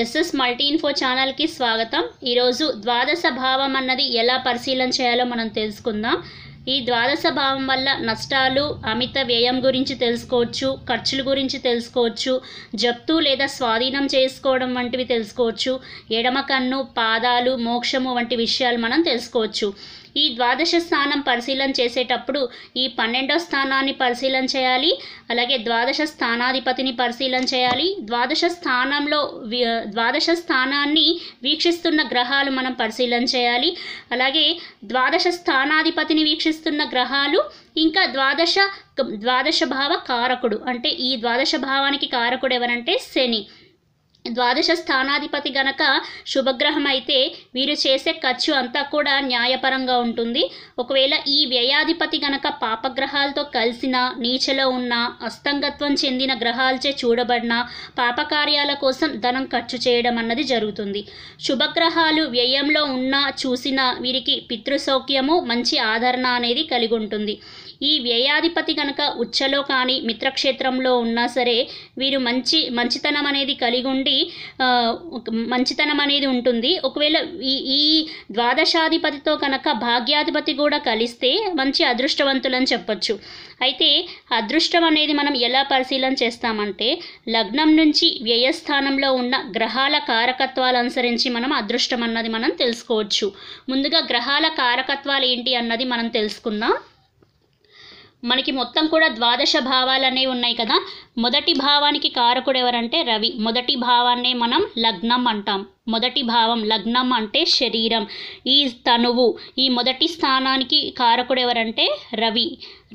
SS multi info ఛానల్కి స్వాగతం ఈరోజు ద్వాదశ భావం అన్నది ఎలా పరిశీలన చేయాలో మనం తెలుసుకుందాం ఈ ద్వాదశ భావం వల్ల నష్టాలు అమిత వ్యయం గురించి తెలుసుకోవచ్చు ఖర్చుల గురించి తెలుసుకోవచ్చు జప్తు లేదా స్వాధీనం చేసుకోవడం వంటివి తెలుసుకోవచ్చు ఎడమ కన్ను పాదాలు మోక్షము వంటి విషయాలు మనం తెలుసుకోవచ్చు ఈ ద్వాదశ స్థానం పరిశీలన చేసేటప్పుడు ఈ పన్నెండో స్థానాన్ని పరిశీలన చేయాలి అలాగే ద్వాదశ స్థానాధిపతిని పరిశీలన చేయాలి ద్వాదశ స్థానంలో ద్వాదశ స్థానాన్ని వీక్షిస్తున్న గ్రహాలు మనం పరిశీలన చేయాలి అలాగే ద్వాదశ స్థానాధిపతిని వీక్షిస్తున్న గ్రహాలు ఇంకా ద్వాదశ ద్వాదశ భావ కారకుడు అంటే ఈ ద్వాదశ భావానికి కారకుడు ఎవరంటే శని ద్వాదశ స్థానాధిపతి గనక శుభగ్రహం అయితే వీరు చేసే ఖర్చు అంతా కూడా న్యాయపరంగా ఉంటుంది ఒకవేళ ఈ వ్యయాధిపతి గనక పాపగ్రహాలతో కలిసిన నీచలో ఉన్న అస్తంగత్వం చెందిన గ్రహాలచే చూడబడిన పాపకార్యాల కోసం ధనం ఖర్చు చేయడం అన్నది జరుగుతుంది శుభగ్రహాలు వ్యయంలో ఉన్నా చూసినా వీరికి పితృసౌఖ్యము మంచి ఆదరణ అనేది కలిగి ఉంటుంది ఈ వ్యయాధిపతి కనుక ఉచ్చలో కానీ మిత్రక్షేత్రంలో ఉన్నా సరే వీరు మంచి మంచితనం అనేది కలిగి ఉండి మంచితనం అనేది ఉంటుంది ఒకవేళ ఈ ఈ ద్వాదశాధిపతితో కనుక భాగ్యాధిపతి కూడా కలిస్తే మంచి అదృష్టవంతులని చెప్పొచ్చు అయితే అదృష్టం అనేది మనం ఎలా పరిశీలన చేస్తామంటే లగ్నం నుంచి వ్యయస్థానంలో ఉన్న గ్రహాల కారకత్వాలు అనుసరించి మనం అదృష్టం అన్నది మనం తెలుసుకోవచ్చు ముందుగా గ్రహాల కారకత్వాలు ఏంటి అన్నది మనం తెలుసుకుందాం మనకి మొత్తం కూడా ద్వాదశ భావాలనే ఉన్నాయి కదా మొదటి భావానికి కారకుడు ఎవరంటే రవి మొదటి భావాన్నే మనం లగ్నం అంటాం మొదటి భావం లగ్నం అంటే శరీరం ఈ తనువు ఈ మొదటి స్థానానికి కారకుడు ఎవరంటే రవి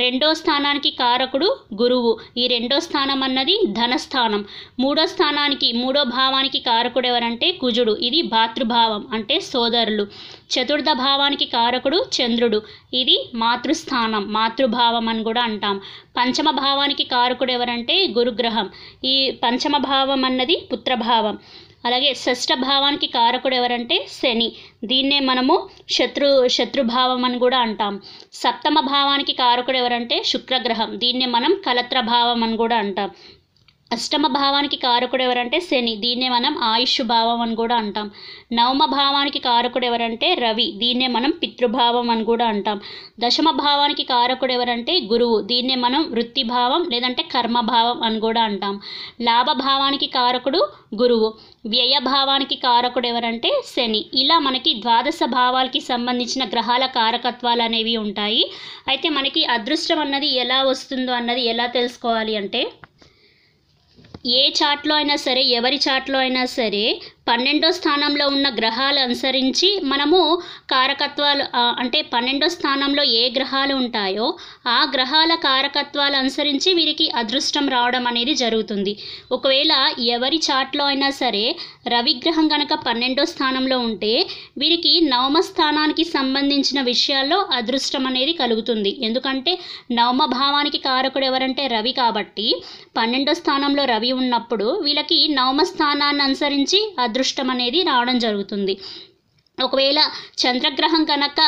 రెండో స్థానానికి కారకుడు గురువు ఈ రెండో స్థానం అన్నది ధనస్థానం మూడో స్థానానికి మూడో భావానికి కారకుడు ఎవరంటే కుజుడు ఇది భాతృభావం అంటే సోదరులు చతుర్థ భావానికి కారకుడు చంద్రుడు ఇది మాతృస్థానం మాతృభావం అని కూడా అంటాం పంచమ భావానికి కారకుడు ఎవరంటే గురుగ్రహం ఈ పంచమ భావం అన్నది పుత్రభావం అలాగే భావానికి కారకుడు ఎవరంటే శని దీన్నే మనము శత్రు శత్రుభావం అని కూడా అంటాం సప్తమ భావానికి కారకుడు ఎవరంటే శుక్రగ్రహం దీన్నే మనం కలత్ర భావం అని కూడా అంటాం అష్టమ భావానికి కారకుడు ఎవరంటే శని దీన్నే మనం ఆయుష్ భావం అని కూడా అంటాం నవమ భావానికి కారకుడు ఎవరంటే రవి దీన్నే మనం పితృభావం అని కూడా అంటాం దశమ భావానికి కారకుడు ఎవరంటే గురువు దీన్నే మనం వృత్తిభావం లేదంటే కర్మభావం అని కూడా అంటాం లాభభావానికి కారకుడు గురువు వ్యయభావానికి కారకుడు ఎవరంటే శని ఇలా మనకి ద్వాదశ భావాలకి సంబంధించిన గ్రహాల కారకత్వాలు అనేవి ఉంటాయి అయితే మనకి అదృష్టం అన్నది ఎలా వస్తుందో అన్నది ఎలా తెలుసుకోవాలి అంటే ఏ చాట్లో అయినా సరే ఎవరి చాట్లో అయినా సరే పన్నెండో స్థానంలో ఉన్న గ్రహాలు అనుసరించి మనము కారకత్వాలు అంటే పన్నెండో స్థానంలో ఏ గ్రహాలు ఉంటాయో ఆ గ్రహాల కారకత్వాలు అనుసరించి వీరికి అదృష్టం రావడం అనేది జరుగుతుంది ఒకవేళ ఎవరి చాట్లో అయినా సరే రవిగ్రహం కనుక పన్నెండో స్థానంలో ఉంటే వీరికి నవమ స్థానానికి సంబంధించిన విషయాల్లో అదృష్టం అనేది కలుగుతుంది ఎందుకంటే నవమ భావానికి కారకుడు ఎవరంటే రవి కాబట్టి పన్నెండో స్థానంలో రవి ఉన్నప్పుడు వీళ్ళకి నవమ స్థానాన్ని అనుసరించి అదృష్టం అనేది రావడం జరుగుతుంది ఒకవేళ చంద్రగ్రహం కనుక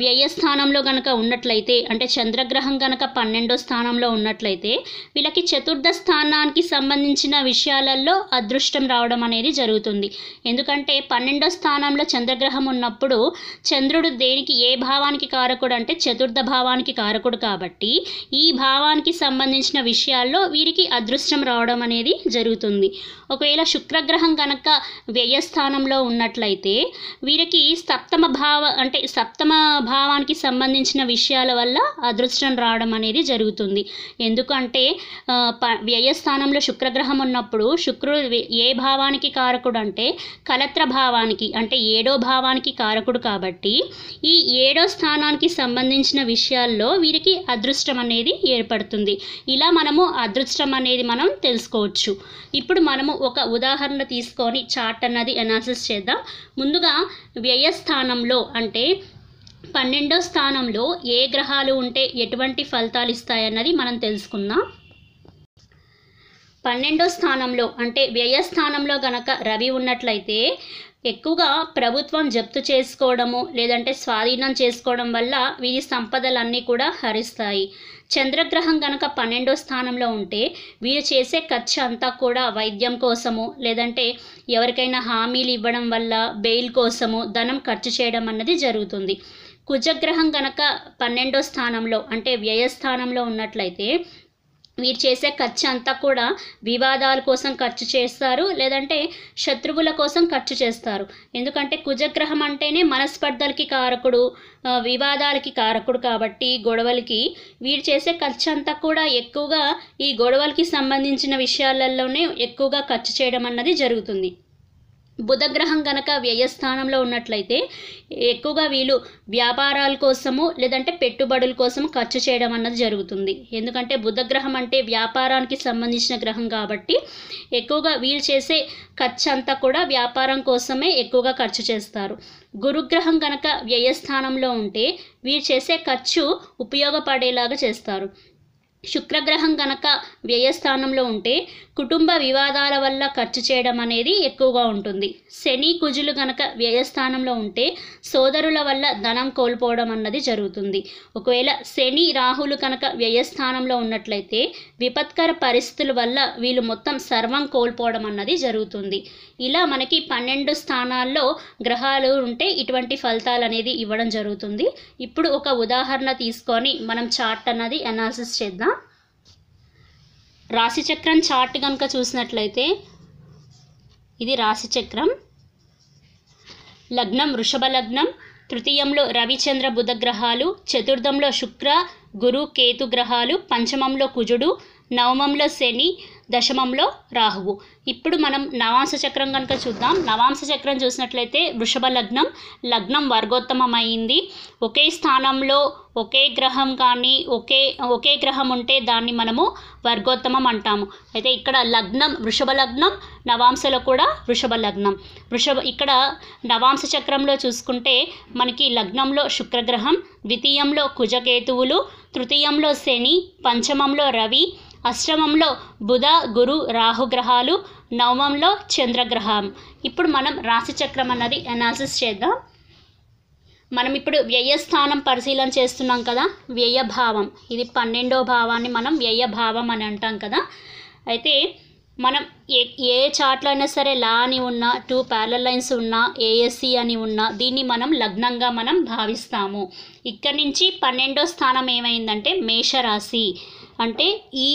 వ్యయస్థానంలో కనుక ఉన్నట్లయితే అంటే చంద్రగ్రహం కనుక పన్నెండో స్థానంలో ఉన్నట్లయితే వీళ్ళకి చతుర్థ స్థానానికి సంబంధించిన విషయాలలో అదృష్టం రావడం అనేది జరుగుతుంది ఎందుకంటే పన్నెండో స్థానంలో చంద్రగ్రహం ఉన్నప్పుడు చంద్రుడు దేనికి ఏ భావానికి కారకుడు అంటే చతుర్థ భావానికి కారకుడు కాబట్టి ఈ భావానికి సంబంధించిన విషయాల్లో వీరికి అదృష్టం రావడం అనేది జరుగుతుంది ఒకవేళ శుక్రగ్రహం కనుక వ్యయస్థానంలో ఉన్నట్లయితే వీరికి వారికి సప్తమ భావ అంటే సప్తమ భావానికి సంబంధించిన విషయాల వల్ల అదృష్టం రావడం అనేది జరుగుతుంది ఎందుకంటే వ్యయస్థానంలో శుక్రగ్రహం ఉన్నప్పుడు శుక్రుడు ఏ భావానికి కారకుడు అంటే కలత్ర భావానికి అంటే ఏడో భావానికి కారకుడు కాబట్టి ఈ ఏడో స్థానానికి సంబంధించిన విషయాల్లో వీరికి అదృష్టం అనేది ఏర్పడుతుంది ఇలా మనము అదృష్టం అనేది మనం తెలుసుకోవచ్చు ఇప్పుడు మనము ఒక ఉదాహరణ తీసుకొని చార్ట్ అన్నది అనాలిసిస్ చేద్దాం ముందుగా వ్యయస్థానంలో అంటే పన్నెండో స్థానంలో ఏ గ్రహాలు ఉంటే ఎటువంటి ఫలితాలు ఇస్తాయన్నది మనం తెలుసుకుందాం పన్నెండో స్థానంలో అంటే వ్యయస్థానంలో గనక రవి ఉన్నట్లయితే ఎక్కువగా ప్రభుత్వం జప్తు చేసుకోవడము లేదంటే స్వాధీనం చేసుకోవడం వల్ల వీరి సంపదలన్నీ కూడా హరిస్తాయి చంద్రగ్రహం కనుక పన్నెండో స్థానంలో ఉంటే వీరు చేసే ఖర్చు అంతా కూడా వైద్యం కోసము లేదంటే ఎవరికైనా హామీలు ఇవ్వడం వల్ల బెయిల్ కోసము ధనం ఖర్చు చేయడం అన్నది జరుగుతుంది కుజగ్రహం కనుక పన్నెండో స్థానంలో అంటే వ్యయస్థానంలో ఉన్నట్లయితే వీరు చేసే ఖర్చు అంతా కూడా వివాదాల కోసం ఖర్చు చేస్తారు లేదంటే శత్రువుల కోసం ఖర్చు చేస్తారు ఎందుకంటే కుజగ్రహం అంటేనే మనస్పర్ధలకి కారకుడు వివాదాలకి కారకుడు కాబట్టి గొడవలకి వీరు చేసే ఖర్చు అంతా కూడా ఎక్కువగా ఈ గొడవలకి సంబంధించిన విషయాలలోనే ఎక్కువగా ఖర్చు చేయడం అన్నది జరుగుతుంది బుధగ్రహం కనుక వ్యయస్థానంలో ఉన్నట్లయితే ఎక్కువగా వీళ్ళు వ్యాపారాల కోసము లేదంటే పెట్టుబడుల కోసం ఖర్చు చేయడం అన్నది జరుగుతుంది ఎందుకంటే బుధగ్రహం అంటే వ్యాపారానికి సంబంధించిన గ్రహం కాబట్టి ఎక్కువగా వీళ్ళు చేసే ఖర్చు అంతా కూడా వ్యాపారం కోసమే ఎక్కువగా ఖర్చు చేస్తారు గురుగ్రహం కనుక వ్యయస్థానంలో ఉంటే వీరు చేసే ఖర్చు ఉపయోగపడేలాగా చేస్తారు శుక్రగ్రహం గనక వ్యయస్థానంలో ఉంటే కుటుంబ వివాదాల వల్ల ఖర్చు చేయడం అనేది ఎక్కువగా ఉంటుంది శని కుజులు గనక వ్యయస్థానంలో ఉంటే సోదరుల వల్ల ధనం కోల్పోవడం అన్నది జరుగుతుంది ఒకవేళ శని రాహులు కనుక వ్యయస్థానంలో ఉన్నట్లయితే విపత్కర పరిస్థితుల వల్ల వీళ్ళు మొత్తం సర్వం కోల్పోవడం అన్నది జరుగుతుంది ఇలా మనకి పన్నెండు స్థానాల్లో గ్రహాలు ఉంటే ఇటువంటి ఫలితాలు అనేది ఇవ్వడం జరుగుతుంది ఇప్పుడు ఒక ఉదాహరణ తీసుకొని మనం చార్ట్ అన్నది అనాలిసిస్ చేద్దాం రాశిచక్రం చార్ట్ కనుక చూసినట్లయితే ఇది రాశిచక్రం లగ్నం వృషభ లగ్నం తృతీయంలో రవిచంద్ర బుధ గ్రహాలు చతుర్థంలో శుక్ర గురు కేతు గ్రహాలు పంచమంలో కుజుడు నవమంలో శని దశమంలో రాహువు ఇప్పుడు మనం నవాంశ చక్రం కనుక చూద్దాం నవాంశ చక్రం చూసినట్లయితే వృషభ లగ్నం లగ్నం వర్గోత్తమమైంది ఒకే స్థానంలో ఒకే గ్రహం కానీ ఒకే ఒకే గ్రహం ఉంటే దాన్ని మనము వర్గోత్తమం అంటాము అయితే ఇక్కడ లగ్నం వృషభ లగ్నం నవాంశలో కూడా వృషభ లగ్నం వృషభ ఇక్కడ నవాంశ చక్రంలో చూసుకుంటే మనకి లగ్నంలో శుక్రగ్రహం ద్వితీయంలో కుజకేతువులు తృతీయంలో శని పంచమంలో రవి అశ్రమంలో బుధ గురు రాహుగ్రహాలు నవమంలో చంద్రగ్రహం ఇప్పుడు మనం రాశిచక్రం అన్నది అనాలిసిస్ చేద్దాం మనం ఇప్పుడు వ్యయస్థానం పరిశీలన చేస్తున్నాం కదా వ్యయభావం ఇది పన్నెండో భావాన్ని మనం వ్యయభావం అని అంటాం కదా అయితే మనం ఏ ఏ చార్ట్లో అయినా సరే లా అని ఉన్నా టూ ప్యారల లైన్స్ ఉన్నా ఏఎస్సి అని ఉన్నా దీన్ని మనం లగ్నంగా మనం భావిస్తాము ఇక్కడ నుంచి పన్నెండో స్థానం ఏమైందంటే మేషరాశి అంటే ఈ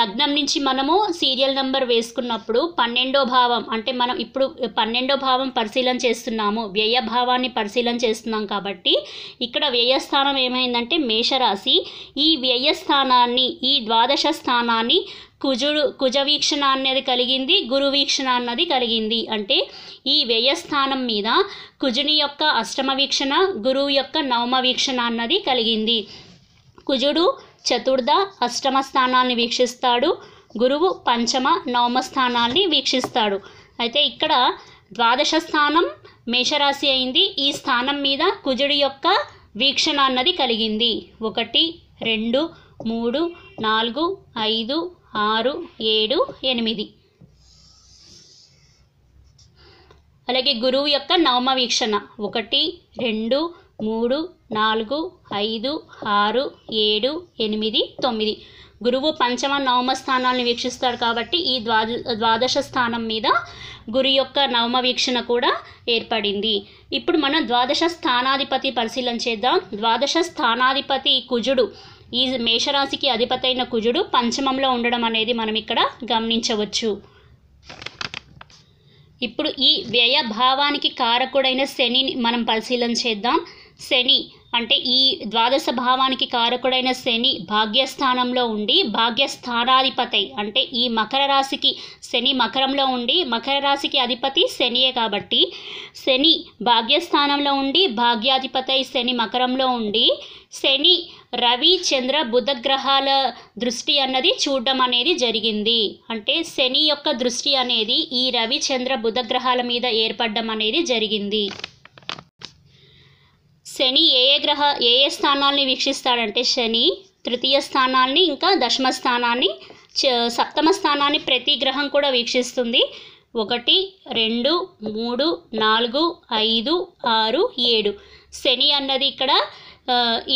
లగ్నం నుంచి మనము సీరియల్ నెంబర్ వేసుకున్నప్పుడు పన్నెండో భావం అంటే మనం ఇప్పుడు పన్నెండో భావం పరిశీలన చేస్తున్నాము వ్యయ భావాన్ని పరిశీలన చేస్తున్నాం కాబట్టి ఇక్కడ వ్యయస్థానం ఏమైందంటే మేషరాశి ఈ వ్యయస్థానాన్ని ఈ ద్వాదశ స్థానాన్ని కుజుడు కుజ వీక్షణ అన్నది కలిగింది గురు వీక్షణ అన్నది కలిగింది అంటే ఈ వ్యయస్థానం మీద కుజుని యొక్క అష్టమ వీక్షణ గురువు యొక్క నవమ వీక్షణ అన్నది కలిగింది కుజుడు చతుర్థ అష్టమ స్థానాన్ని వీక్షిస్తాడు గురువు పంచమ నవమ స్థానాన్ని వీక్షిస్తాడు అయితే ఇక్కడ ద్వాదశ స్థానం మేషరాశి అయింది ఈ స్థానం మీద కుజుడి యొక్క వీక్షణ అన్నది కలిగింది ఒకటి రెండు మూడు నాలుగు ఐదు ఆరు ఏడు ఎనిమిది అలాగే గురువు యొక్క నవమ వీక్షణ ఒకటి రెండు మూడు నాలుగు ఐదు ఆరు ఏడు ఎనిమిది తొమ్మిది గురువు పంచమ నవమ స్థానాలను వీక్షిస్తాడు కాబట్టి ఈ ద్వాదశ స్థానం మీద గురు యొక్క నవమ వీక్షణ కూడా ఏర్పడింది ఇప్పుడు మనం ద్వాదశ స్థానాధిపతి పరిశీలన చేద్దాం ద్వాదశ స్థానాధిపతి కుజుడు ఈ మేషరాశికి అధిపతైన కుజుడు పంచమంలో ఉండడం అనేది మనం ఇక్కడ గమనించవచ్చు ఇప్పుడు ఈ వ్యయ భావానికి కారకుడైన శనిని మనం పరిశీలన చేద్దాం శని అంటే ఈ ద్వాదశ భావానికి కారకుడైన శని భాగ్యస్థానంలో ఉండి భాగ్యస్థానాధిపతి అంటే ఈ మకర రాశికి శని మకరంలో ఉండి మకర రాశికి అధిపతి శనియే కాబట్టి శని భాగ్యస్థానంలో ఉండి భాగ్యాధిపతి శని మకరంలో ఉండి శని రవి చంద్ర బుధ గ్రహాల దృష్టి అన్నది చూడడం అనేది జరిగింది అంటే శని యొక్క దృష్టి అనేది ఈ రవి చంద్ర బుధ గ్రహాల మీద ఏర్పడడం అనేది జరిగింది శని ఏ ఏ గ్రహ ఏ ఏ స్థానాల్ని వీక్షిస్తాడంటే శని తృతీయ స్థానాల్ని ఇంకా దశమ స్థానాన్ని సప్తమ స్థానాన్ని ప్రతి గ్రహం కూడా వీక్షిస్తుంది ఒకటి రెండు మూడు నాలుగు ఐదు ఆరు ఏడు శని అన్నది ఇక్కడ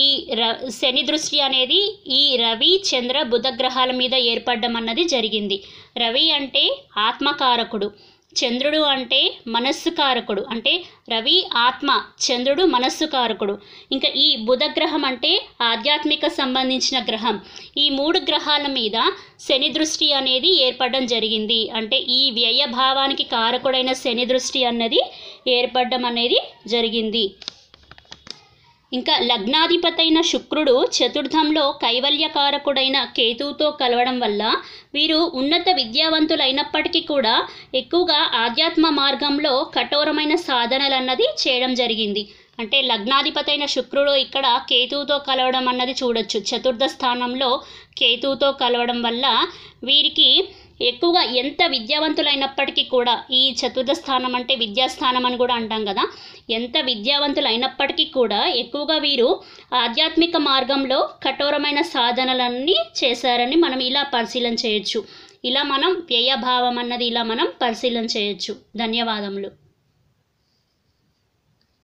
ఈ ర శని దృష్టి అనేది ఈ రవి చంద్ర బుధ గ్రహాల మీద ఏర్పడడం అన్నది జరిగింది రవి అంటే ఆత్మకారకుడు చంద్రుడు అంటే మనస్సు కారకుడు అంటే రవి ఆత్మ చంద్రుడు మనస్సు కారకుడు ఇంకా ఈ బుధ గ్రహం అంటే ఆధ్యాత్మిక సంబంధించిన గ్రహం ఈ మూడు గ్రహాల మీద శని దృష్టి అనేది ఏర్పడడం జరిగింది అంటే ఈ వ్యయభావానికి కారకుడైన శని దృష్టి అన్నది ఏర్పడడం అనేది జరిగింది ఇంకా లగ్నాధిపతైన శుక్రుడు చతుర్థంలో కైవల్యకారకుడైన కేతువుతో కలవడం వల్ల వీరు ఉన్నత విద్యావంతులైనప్పటికీ కూడా ఎక్కువగా ఆధ్యాత్మ మార్గంలో కఠోరమైన సాధనలు అన్నది చేయడం జరిగింది అంటే లగ్నాధిపతైన శుక్రుడు ఇక్కడ కేతువుతో కలవడం అన్నది చూడొచ్చు చతుర్థ స్థానంలో కేతువుతో కలవడం వల్ల వీరికి ఎక్కువగా ఎంత విద్యావంతులైనప్పటికీ కూడా ఈ చతుర్థ స్థానం అంటే విద్యాస్థానం అని కూడా అంటాం కదా ఎంత విద్యావంతులైనప్పటికీ కూడా ఎక్కువగా వీరు ఆధ్యాత్మిక మార్గంలో కఠోరమైన సాధనలన్నీ చేశారని మనం ఇలా పరిశీలన చేయొచ్చు ఇలా మనం వ్యయభావం అన్నది ఇలా మనం పరిశీలన చేయొచ్చు ధన్యవాదములు